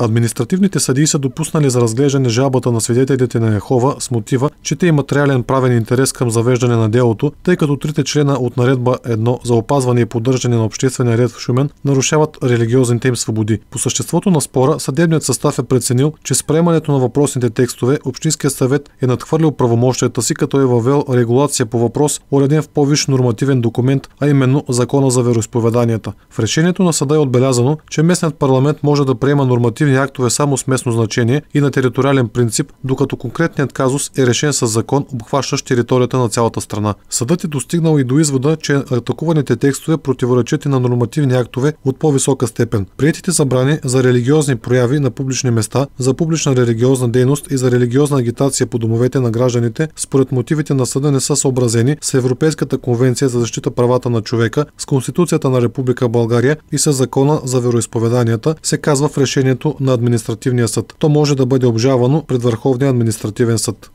Административните съдии са допуснали за разглеждане жалбата на свидетелите на Яхова с мотива, че те имат реален правен интерес към завеждане на делото, тъй като трите члена от наредба 1 за опазване и поддържане на обществения ред в Шумен нарушават религиозните им свободи. По съществото на спора съдебният състав е преценил, че с приемането на въпросните текстове Общинският съвет е надхвърлил правомощията си, като е въвел регулация по въпрос, уреден в по-виш нормативен документ, а именно Закона за вероисповеданията. В решението на съда е отбелязано, че местният парламент може да приема нормативни административни актове само с местно значение и на териториален принцип, докато конкретният казус е решен с закон, обхващащ територията на цялата страна. Съдът е достигнал и до извода, че атакуваните текстове противоречат и на нормативни актове от по-висока степен. Приетите забрани за религиозни прояви на публични места, за публична религиозна дейност и за религиозна агитация по домовете на гражданите, според мотивите на съда не са съобразени с Европейската конвенция за защита правата на човека, с Конституцията на Република България и с Закона за вероисповеданията, се казва в решението на административния съд. То може да бъде обжавано пред Върховния административен съд.